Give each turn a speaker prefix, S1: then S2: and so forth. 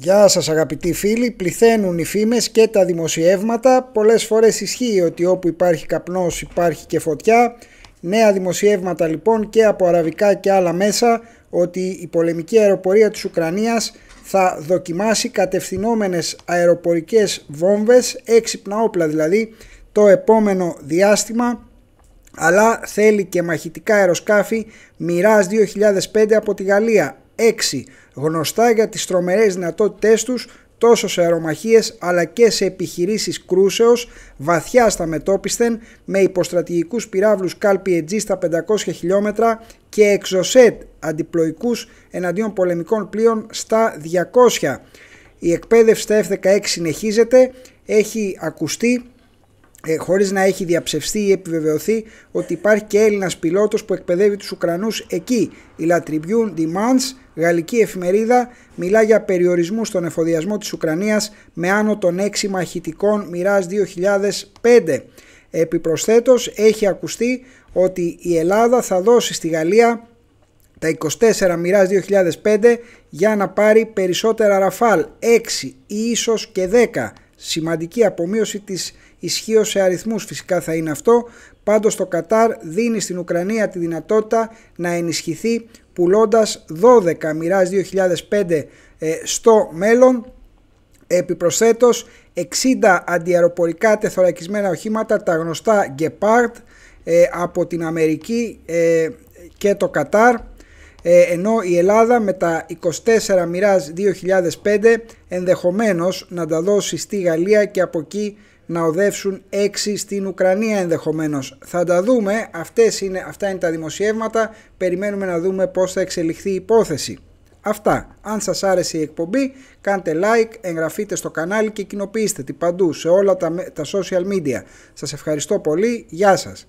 S1: Γεια σας αγαπητοί φίλοι, πληθαίνουν οι φήμες και τα δημοσιεύματα. Πολλές φορές ισχύει ότι όπου υπάρχει καπνός υπάρχει και φωτιά. Νέα δημοσιεύματα λοιπόν και από αραβικά και άλλα μέσα ότι η πολεμική αεροπορία της Ουκρανίας θα δοκιμάσει κατευθυνόμενες αεροπορικές βόμβες, έξυπνα όπλα δηλαδή, το επόμενο διάστημα αλλά θέλει και μαχητικά αεροσκάφη Μοιράς 2005 από τη Γαλλία. 6. Γνωστά για τις τρομερές δυνατότητές τους τόσο σε αερομαχίες αλλά και σε επιχειρήσεις κρούσεως βαθιά στα μετόπισθεν με υποστρατηγικούς πυράβλους κάλπι στα 500 χιλιόμετρα και εξωσέτ αντιπλοϊκούς εναντίον πολεμικών πλοίων στα 200. Η εκπαίδευση στα F-16 συνεχίζεται, έχει ακουστεί ε, χωρίς να έχει διαψευστεί ή επιβεβαιωθεί ότι υπάρχει και Έλληνας πιλότος που εκπαιδεύει τους Ουκρανούς εκεί. Η La Tribune demands γαλλική εφημερίδα μιλά για περιορισμούς στον εφοδιασμό της Ουκρανίας με άνω των 6 μαχητικών μοιράς 2005. Επιπροσθέτως έχει ακουστεί ότι η Ελλάδα θα δώσει στη Γαλλία τα 24 μοιράς 2005 για να πάρει περισσότερα Ραφάλ 6 ή ίσως και 10. Σημαντική απομείωση της ισχύω σε αριθμούς φυσικά θα είναι αυτό, πάντως το Κατάρ δίνει στην Ουκρανία τη δυνατότητα να ενισχυθεί πουλώντας 12 μοιράς 2005 στο μέλλον Επιπροσθέτως, 60 αντιαεροπορικά τεθωρακισμένα οχήματα, τα γνωστά Gepard ε, από την Αμερική ε, και το Κατάρ, ε, ενώ η Ελλάδα με τα 24 μοιράς 2005 ενδεχομένως να τα δώσει στη Γαλλία και από εκεί να οδεύσουν έξι στην Ουκρανία ενδεχομένως. Θα τα δούμε, Αυτές είναι, αυτά είναι τα δημοσιεύματα, περιμένουμε να δούμε πώς θα εξελιχθεί η υπόθεση. Αυτά. Αν σας άρεσε η εκπομπή, κάντε like, εγγραφείτε στο κανάλι και κοινοποιήστε την παντού σε όλα τα, τα social media. Σας ευχαριστώ πολύ. Γεια σας.